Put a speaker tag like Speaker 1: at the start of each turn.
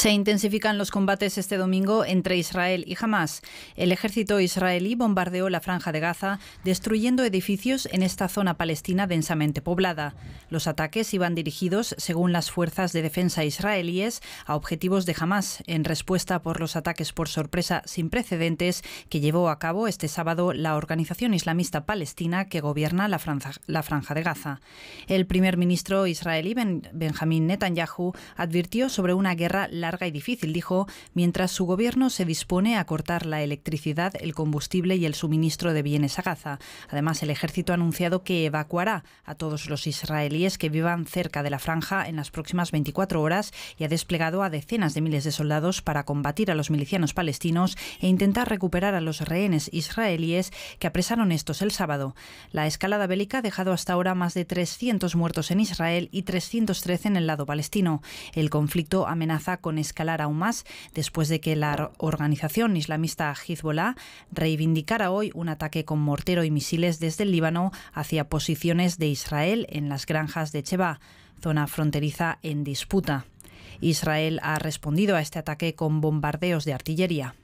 Speaker 1: Se intensifican los combates este domingo entre Israel y Hamas. El ejército israelí bombardeó la franja de Gaza, destruyendo edificios en esta zona palestina densamente poblada. Los ataques iban dirigidos, según las fuerzas de defensa israelíes, a objetivos de Hamas, en respuesta por los ataques por sorpresa sin precedentes que llevó a cabo este sábado la organización islamista palestina que gobierna la franja, de Gaza. El primer ministro israelí Benjamín Netanyahu advirtió sobre una guerra larga y difícil, dijo, mientras su gobierno se dispone a cortar la electricidad, el combustible y el suministro de bienes a Gaza. Además, el ejército ha anunciado que evacuará a todos los israelíes que vivan cerca de la franja en las próximas 24 horas y ha desplegado a decenas de miles de soldados para combatir a los milicianos palestinos e intentar recuperar a los rehenes israelíes que apresaron estos el sábado. La escalada bélica ha dejado hasta ahora más de 300 muertos en Israel y 313 en el lado palestino. El conflicto amenaza con escalar aún más después de que la organización islamista Hezbollah reivindicara hoy un ataque con mortero y misiles desde el Líbano hacia posiciones de Israel en las granjas de Cheba, zona fronteriza en disputa. Israel ha respondido a este ataque con bombardeos de artillería.